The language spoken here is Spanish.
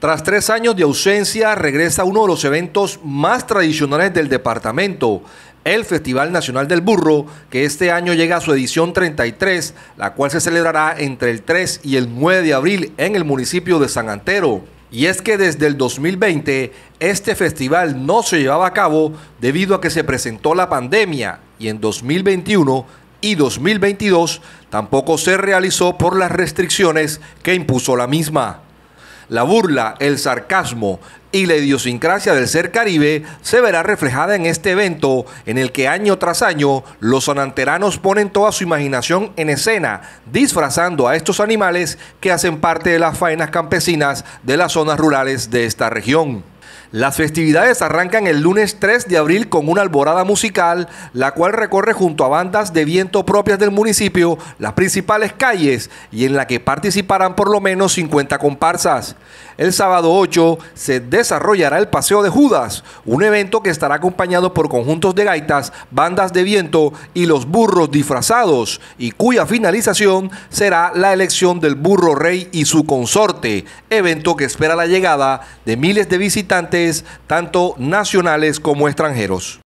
Tras tres años de ausencia, regresa uno de los eventos más tradicionales del departamento, el Festival Nacional del Burro, que este año llega a su edición 33, la cual se celebrará entre el 3 y el 9 de abril en el municipio de San Antero. Y es que desde el 2020 este festival no se llevaba a cabo debido a que se presentó la pandemia y en 2021 y 2022 tampoco se realizó por las restricciones que impuso la misma. La burla, el sarcasmo y la idiosincrasia del ser caribe se verá reflejada en este evento en el que año tras año los sananteranos ponen toda su imaginación en escena, disfrazando a estos animales que hacen parte de las faenas campesinas de las zonas rurales de esta región. Las festividades arrancan el lunes 3 de abril con una alborada musical, la cual recorre junto a bandas de viento propias del municipio las principales calles y en la que participarán por lo menos 50 comparsas. El sábado 8 se desarrollará el Paseo de Judas, un evento que estará acompañado por conjuntos de gaitas, bandas de viento y los burros disfrazados, y cuya finalización será la elección del burro rey y su consorte, evento que espera la llegada de miles de visitantes tanto nacionales como extranjeros.